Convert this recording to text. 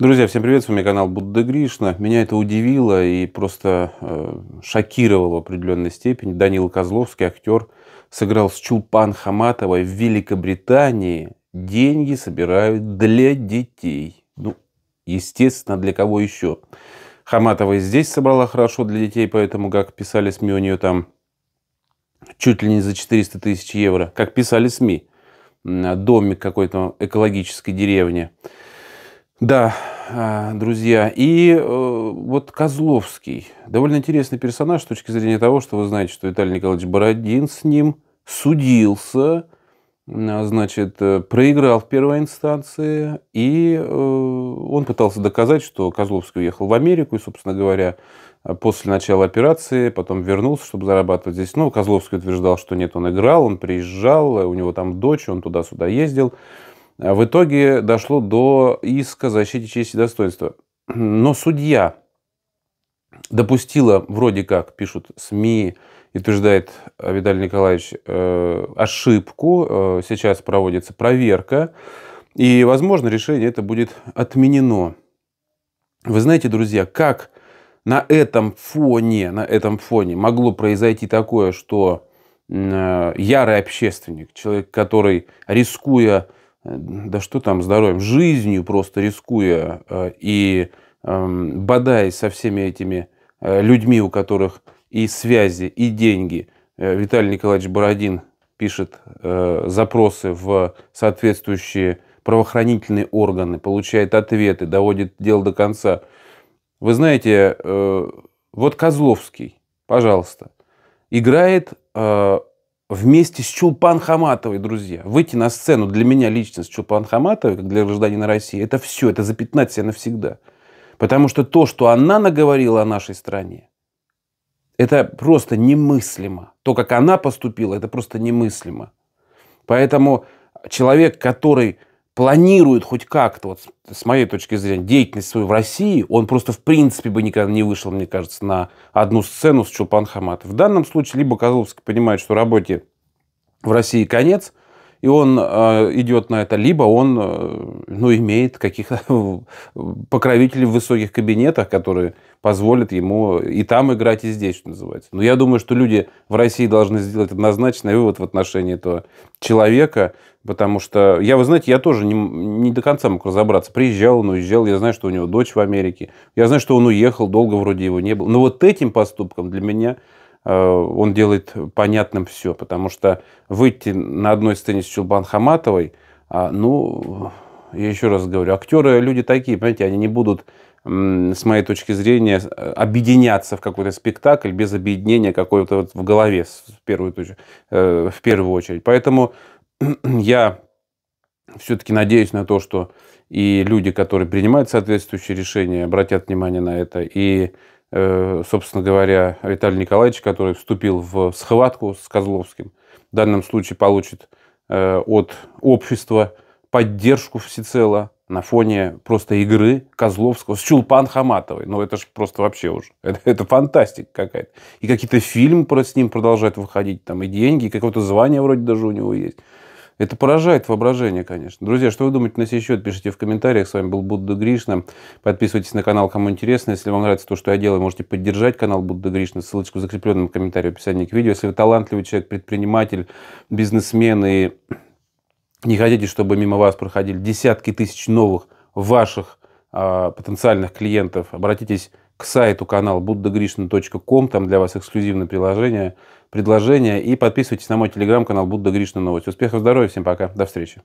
Друзья, всем привет, с вами канал Будда Гришна. Меня это удивило и просто э, шокировало в определенной степени. Данил Козловский, актер, сыграл с Чулпан Хаматовой в Великобритании. Деньги собирают для детей. Ну, естественно, для кого еще? Хаматова и здесь собрала хорошо для детей, поэтому, как писали СМИ, у нее там чуть ли не за 400 тысяч евро, как писали СМИ, домик какой-то экологической деревни. Да, а, друзья. И э, вот Козловский. Довольно интересный персонаж с точки зрения того, что вы знаете, что Виталий Николаевич Бородин с ним судился, а, значит, э, проиграл в первой инстанции, и э, он пытался доказать, что Козловский уехал в Америку, и, собственно говоря, после начала операции потом вернулся, чтобы зарабатывать здесь. Но ну, Козловский утверждал, что нет, он играл, он приезжал, у него там дочь, он туда-сюда ездил. А в итоге дошло до иска защиты чести и достоинства. Но судья допустила, вроде как пишут СМИ, и утверждает э, Виталий Николаевич, э, ошибку. Э, сейчас проводится проверка. И, возможно, решение это будет отменено. Вы знаете, друзья, как на этом фоне, на этом фоне могло произойти такое, что ярый общественник, человек, который, рискуя да что там здоровьем, жизнью просто рискуя э, и эм, бодаясь со всеми этими э, людьми, у которых и связи, и деньги. Э, Виталий Николаевич Бородин пишет запросы в соответствующие правоохранительные органы, получает ответы, доводит дело до конца. Вы знаете, вот Козловский, пожалуйста, играет вместе с Чулпан Хаматовой, друзья. Выйти на сцену для меня лично с Чулпан Хаматовой, как для гражданина России, это все, это запятнать себя навсегда. Потому что то, что она наговорила о нашей стране, это просто немыслимо. То, как она поступила, это просто немыслимо. Поэтому человек, который планирует хоть как-то, вот с моей точки зрения, деятельность свою в России, он просто в принципе бы никогда не вышел, мне кажется, на одну сцену с Чулпан Хаматов. В данном случае либо Козловский понимает, что работе в России конец – и он э, идет на это, либо он э, ну, имеет каких-то покровителей в высоких кабинетах, которые позволят ему и там играть, и здесь, что называется. Но я думаю, что люди в России должны сделать однозначный вывод в отношении этого человека, потому что я, вы знаете, я тоже не, не до конца мог разобраться. Приезжал он, уезжал, я знаю, что у него дочь в Америке, я знаю, что он уехал, долго вроде его не было. Но вот этим поступком для меня Э, он делает понятным все, потому что выйти на одной сцене с Чулбан Хаматовой, а, ну, я еще раз говорю, актеры люди такие, понимаете, они не будут, с моей точки зрения, э, объединяться в какой-то спектакль без объединения какой-то вот в голове в первую, э, в первую очередь. Поэтому я все-таки надеюсь на то, что и люди, которые принимают соответствующие решения, обратят внимание на это, и Э, собственно говоря, Виталий Николаевич, который вступил в схватку с Козловским, в данном случае получит э, от общества поддержку всецело на фоне просто игры Козловского с Чулпан Хаматовой. Ну, это же просто вообще уже. Это, это фантастика какая-то. И какие-то фильмы про, с ним продолжают выходить, там, и деньги, и какое-то звание вроде даже у него есть. Это поражает воображение, конечно. Друзья, что вы думаете на сей счет, пишите в комментариях. С вами был Будда Гришна. Подписывайтесь на канал, кому интересно. Если вам нравится то, что я делаю, можете поддержать канал Будда Гришна. Ссылочку в закрепленном комментарии в описании к видео. Если вы талантливый человек, предприниматель, бизнесмен и не хотите, чтобы мимо вас проходили десятки тысяч новых ваших э, потенциальных клиентов, обратитесь к сайту канал buddhagrishna.com, там для вас эксклюзивное приложение, предложение, и подписывайтесь на мой телеграм-канал Будда Гришна Новости. Успехов, здоровья, всем пока, до встречи.